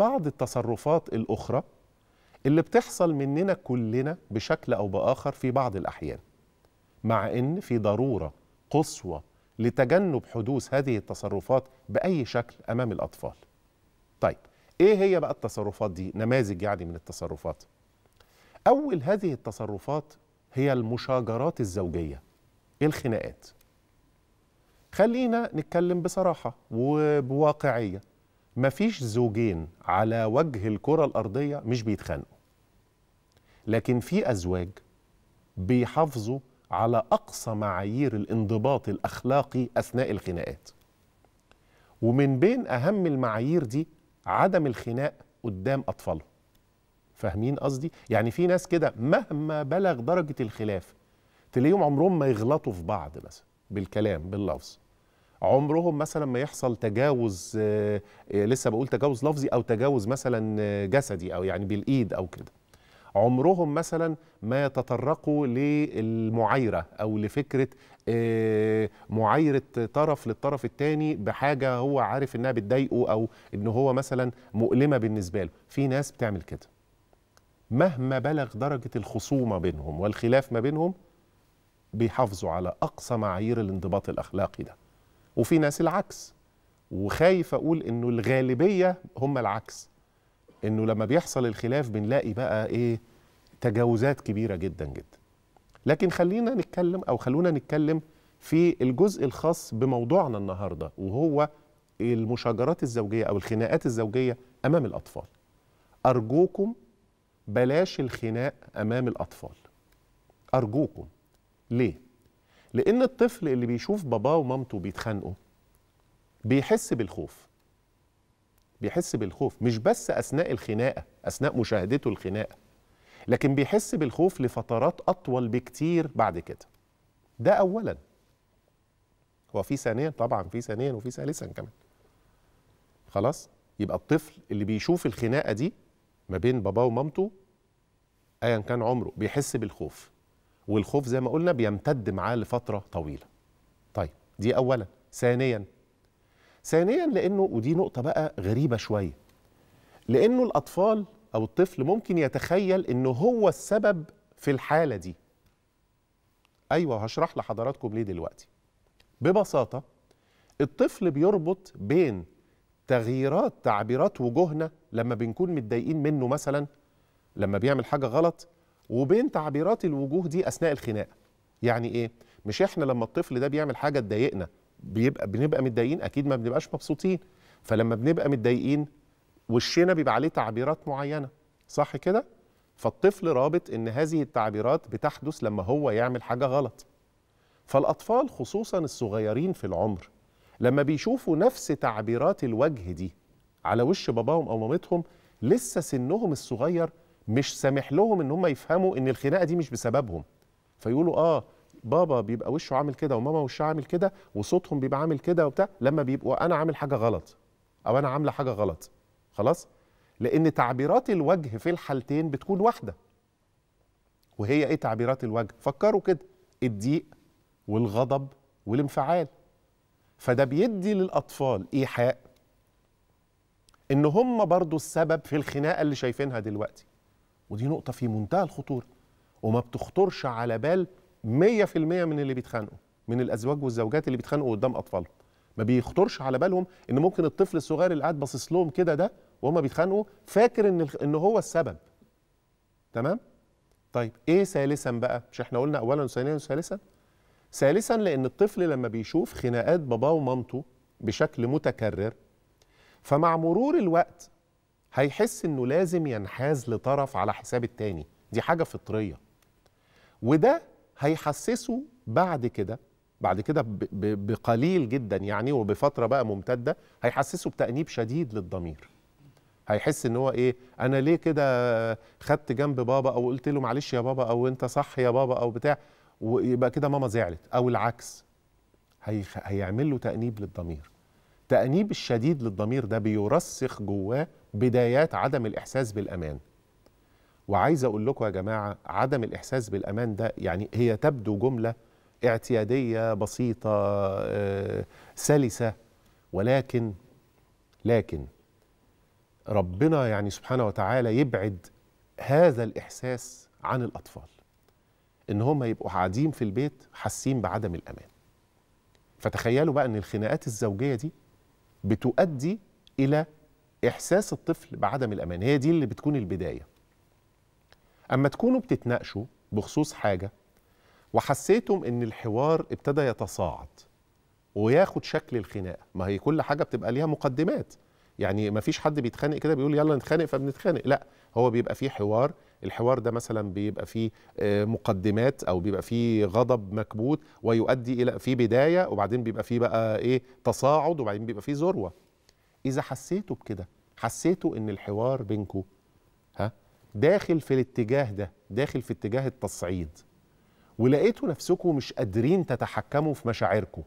بعض التصرفات الأخرى اللي بتحصل مننا كلنا بشكل أو بآخر في بعض الأحيان مع إن في ضرورة قصوى لتجنب حدوث هذه التصرفات بأي شكل أمام الأطفال طيب إيه هي بقى التصرفات دي نماذج يعني من التصرفات أول هذه التصرفات هي المشاجرات الزوجية الخناقات خلينا نتكلم بصراحة وبواقعية مفيش زوجين على وجه الكرة الأرضية مش بيتخانقوا لكن في أزواج بيحافظوا على أقصى معايير الانضباط الأخلاقي أثناء الخناقات ومن بين أهم المعايير دي عدم الخناق قدام أطفالهم فاهمين قصدي؟ يعني في ناس كده مهما بلغ درجة الخلاف تلاقيهم عمرهم ما يغلطوا في بعض مثلا بالكلام باللفظ عمرهم مثلا ما يحصل تجاوز آه، آه، لسه بقول تجاوز لفظي او تجاوز مثلا آه، جسدي او يعني بالايد او كده عمرهم مثلا ما يتطرقوا للمعايرة أو لفكرة معايرة طرف للطرف الثاني بحاجة هو عارف إنها بتضايقه أو إن هو مثلا مؤلمة بالنسبة له في ناس بتعمل كده مهما بلغ درجة الخصومة بينهم والخلاف ما بينهم بيحافظوا على أقصى معايير الانضباط الأخلاقي ده وفي ناس العكس وخايف اقول انه الغالبيه هم العكس انه لما بيحصل الخلاف بنلاقي بقى ايه تجاوزات كبيره جدا جدا لكن خلينا نتكلم او خلونا نتكلم في الجزء الخاص بموضوعنا النهارده وهو المشاجرات الزوجيه او الخناقات الزوجيه امام الاطفال ارجوكم بلاش الخناق امام الاطفال ارجوكم ليه لأن الطفل اللي بيشوف باباه ومامته بيتخانقوا بيحس بالخوف بيحس بالخوف مش بس أثناء الخناقة أثناء مشاهدته الخناقة لكن بيحس بالخوف لفترات أطول بكتير بعد كده ده أولا وفي ثانيا طبعا في ثانيا وفي ثالثا كمان خلاص يبقى الطفل اللي بيشوف الخناقة دي ما بين باباه ومامته أيا كان عمره بيحس بالخوف والخوف زي ما قلنا بيمتد معاه لفتره طويله. طيب دي اولا، ثانيا ثانيا لانه ودي نقطه بقى غريبه شويه. لانه الاطفال او الطفل ممكن يتخيل ان هو السبب في الحاله دي. ايوه وهشرح لحضراتكم ليه دلوقتي. ببساطه الطفل بيربط بين تغييرات تعبيرات وجوهنا لما بنكون متضايقين منه مثلا لما بيعمل حاجه غلط وبين تعبيرات الوجوه دي اثناء الخناقه يعني ايه مش احنا لما الطفل ده بيعمل حاجه تضايقنا بيبقى بنبقى متضايقين اكيد ما بنبقاش مبسوطين فلما بنبقى متضايقين وشنا بيبقى عليه تعبيرات معينه صح كده فالطفل رابط ان هذه التعبيرات بتحدث لما هو يعمل حاجه غلط فالاطفال خصوصا الصغيرين في العمر لما بيشوفوا نفس تعبيرات الوجه دي على وش باباهم او مامتهم لسه سنهم الصغير مش سامح لهم ان هم يفهموا ان الخناقه دي مش بسببهم فيقولوا اه بابا بيبقى وشه عامل كده وماما وشها عامل كده وصوتهم بيبقى عامل كده وبتاع لما بيبقوا انا عامل حاجه غلط او انا عامله حاجه غلط خلاص لان تعبيرات الوجه في الحالتين بتكون واحده وهي ايه تعبيرات الوجه فكروا كده الضيق والغضب والانفعال فده بيدي للاطفال ايحاء ان هم برضو السبب في الخناقه اللي شايفينها دلوقتي ودي نقطة في منتهى الخطورة وما بتخطرش على بال 100% من اللي بيتخانقوا من الأزواج والزوجات اللي بيتخانقوا قدام أطفالهم ما بيخطرش على بالهم إن ممكن الطفل الصغير اللي قاعد باصص لهم كده ده وهما بيتخانقوا فاكر إن إن هو السبب تمام؟ طيب إيه ثالثا بقى؟ مش إحنا قلنا أولا وثانيا وثالثا؟ ثالثا لأن الطفل لما بيشوف خناقات باباه ومامته بشكل متكرر فمع مرور الوقت هيحس انه لازم ينحاز لطرف على حساب التاني دي حاجه فطريه وده هيحسسه بعد كده بعد كده بقليل جدا يعني وبفتره بقى ممتده هيحسسه بتانيب شديد للضمير هيحس ان هو ايه انا ليه كده خدت جنب بابا او قلت له معلش يا بابا او انت صح يا بابا او بتاع ويبقى كده ماما زعلت او العكس هيعمل له تانيب للضمير التأنيب الشديد للضمير ده بيرسخ جواه بدايات عدم الإحساس بالأمان وعايز أقول لكم يا جماعة عدم الإحساس بالأمان ده يعني هي تبدو جملة اعتيادية بسيطة آه، سلسة ولكن لكن ربنا يعني سبحانه وتعالى يبعد هذا الإحساس عن الأطفال إن هم يبقوا قاعدين في البيت حاسين بعدم الأمان فتخيلوا بقى ان الخناقات الزوجيه دي بتؤدي الى احساس الطفل بعدم الامان هي دي اللي بتكون البدايه اما تكونوا بتتناقشوا بخصوص حاجه وحسيتم ان الحوار ابتدى يتصاعد وياخد شكل الخناقه ما هي كل حاجه بتبقى ليها مقدمات يعني ما فيش حد بيتخانق كده بيقول يلا نتخانق فبنتخانق لا هو بيبقى فيه حوار الحوار ده مثلا بيبقى فيه آه، مقدمات او بيبقى فيه غضب مكبوت ويؤدي الى في بدايه وبعدين بيبقى فيه بقى ايه تصاعد وبعدين بيبقى فيه ذروه اذا حسيتوا بكده حسيتوا ان الحوار بينكم ها داخل في الاتجاه ده داخل في اتجاه التصعيد ولقيتوا نفسكم مش قادرين تتحكموا في مشاعركم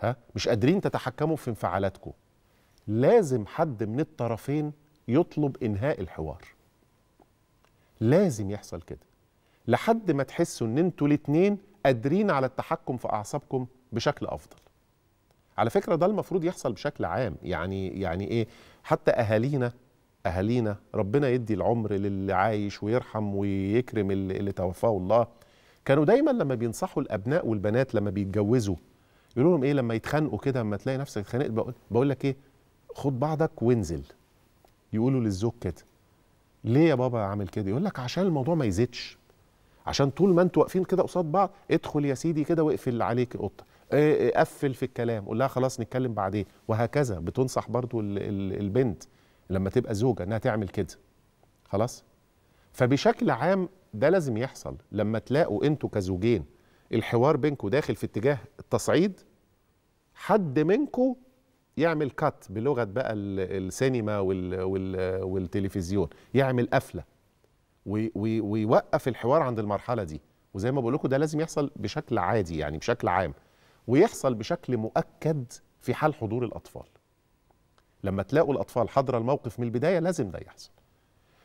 ها مش قادرين تتحكموا في انفعالاتكم لازم حد من الطرفين يطلب انهاء الحوار لازم يحصل كده لحد ما تحسوا ان انتوا الاثنين قادرين على التحكم في اعصابكم بشكل افضل على فكره ده المفروض يحصل بشكل عام يعني يعني ايه حتى اهالينا اهالينا ربنا يدي العمر للي عايش ويرحم ويكرم اللي توفاه الله كانوا دايما لما بينصحوا الابناء والبنات لما بيتجوزوا يقولوا لهم ايه لما يتخانقوا كده لما تلاقي نفسك اتخانقت بقول لك ايه خد بعضك وانزل يقولوا للزوج كده ليه يا بابا عامل كده يقول لك عشان الموضوع ما يزيدش عشان طول ما انتوا واقفين كده قصاد بعض ادخل يا سيدي كده واقفل عليك القطه آه، آه، قفل في الكلام قول لها خلاص نتكلم بعدين وهكذا بتنصح برضو البنت لما تبقى زوجه انها تعمل كده خلاص فبشكل عام ده لازم يحصل لما تلاقوا انتوا كزوجين الحوار بينكم داخل في اتجاه التصعيد حد منكم يعمل كات بلغه بقى السينما والتلفزيون يعمل قفله ويوقف الحوار عند المرحله دي وزي ما بقول لكم ده لازم يحصل بشكل عادي يعني بشكل عام ويحصل بشكل مؤكد في حال حضور الاطفال لما تلاقوا الاطفال حضر الموقف من البدايه لازم ده يحصل